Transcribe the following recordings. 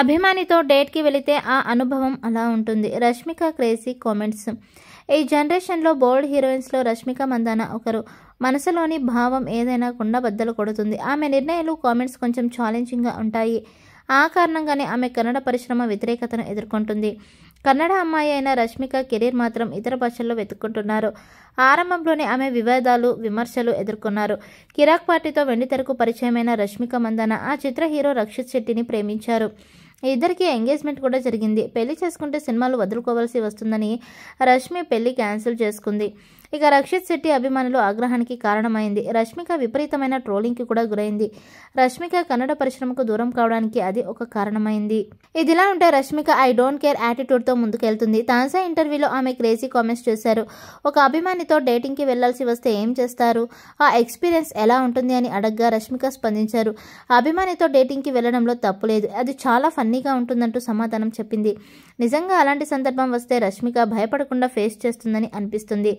అభిమానితో డేట్కి వెళితే ఆ అనుభవం అలా ఉంటుంది రష్మిక క్రేజీ కామెంట్స్ ఈ జనరేషన్లో బోల్డ్ హీరోయిన్స్లో రష్మిక మందాన ఒకరు మనసులోని భావం ఏదైనా బద్దలు కొడుతుంది ఆమె నిర్ణయాలు కామెంట్స్ కొంచెం ఛాలెంజింగ్గా ఉంటాయి ఆ కారణంగానే ఆమె కన్నడ పరిశ్రమ వ్యతిరేకతను ఎదుర్కొంటుంది కన్నడ అమ్మాయి అయిన రష్మిక కెరీర్ మాత్రం ఇతర భాషల్లో వెతుక్కుంటున్నారు ఆరంభంలోనే ఆమె వివాదాలు విమర్శలు ఎదుర్కొన్నారు కిరాక్ పార్టీతో వెండితెరకు పరిచయమైన రష్మిక మందన ఆ చిత్ర హీరో రక్షిత్ శెట్టిని ప్రేమించారు ఇద్దరికి ఎంగేజ్మెంట్ కూడా జరిగింది పెళ్లి చేసుకుంటే సినిమాలు వదులుకోవాల్సి వస్తుందని రష్మి పెళ్లి క్యాన్సిల్ చేసుకుంది ఇక రక్షిత్ శెట్టి అభిమానులు ఆగ్రహానికి కారణమైంది రష్మిక విపరీతమైన ట్రోలింగ్కి కూడా గురైంది రష్మిక కన్నడ పరిశ్రమకు దూరం కావడానికి అది ఒక కారణమైంది ఇదిలా ఉంటే రష్మిక ఐ డోంట్ కేర్ యాటిట్యూడ్తో ముందుకెళ్తుంది తాన్సా ఇంటర్వ్యూలో ఆమె క్రేజీ కామెంట్స్ చేశారు ఒక అభిమానితో డేటింగ్కి వెళ్లాల్సి వస్తే ఏం చేస్తారు ఆ ఎక్స్పీరియన్స్ ఎలా ఉంటుంది అని అడగ్గా రష్మిక స్పందించారు అభిమానితో డేటింగ్కి వెళ్లడంలో తప్పులేదు అది చాలా ఫన్నీగా ఉంటుందంటూ సమాధానం చెప్పింది నిజంగా అలాంటి సందర్భం వస్తే రష్మిక భయపడకుండా ఫేస్ చేస్తుందని అనిపిస్తుంది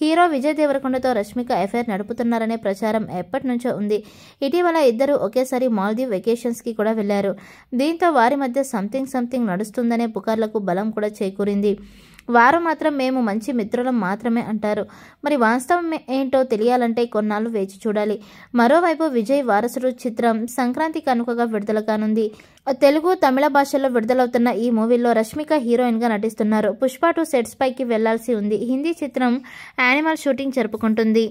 హీరో విజయ్ దేవరకొండతో రష్మిక ఎఫైర్ నడుపుతున్నారనే ప్రచారం ఎప్పటి నుంచో ఉంది ఇటీవల ఇద్దరు ఒకేసారి మాల్దీవ్ వెకేషన్స్కి కూడా వెళ్లారు దీంతో వారి మధ్య సంథింగ్ సంథింగ్ నడుస్తుందనే పుకార్లకు బలం కూడా చేకూరింది వారు మాత్రం మేము మంచి మిత్రులం మాత్రమే అంటారు మరి వాస్తవం ఏంటో తెలియాలంటే కొన్నాళ్ళు వేచి చూడాలి మరోవైపు విజయ్ వారసుడు చిత్రం సంక్రాంతి కనుకగా విడుదల కానుంది తెలుగు తమిళ భాషల్లో విడుదలవుతున్న ఈ మూవీలో రష్మిక హీరోయిన్గా నటిస్తున్నారు పుష్ప టూ సెట్స్ పైకి వెళ్లాల్సి ఉంది హిందీ చిత్రం యానిమల్ షూటింగ్ జరుపుకుంటుంది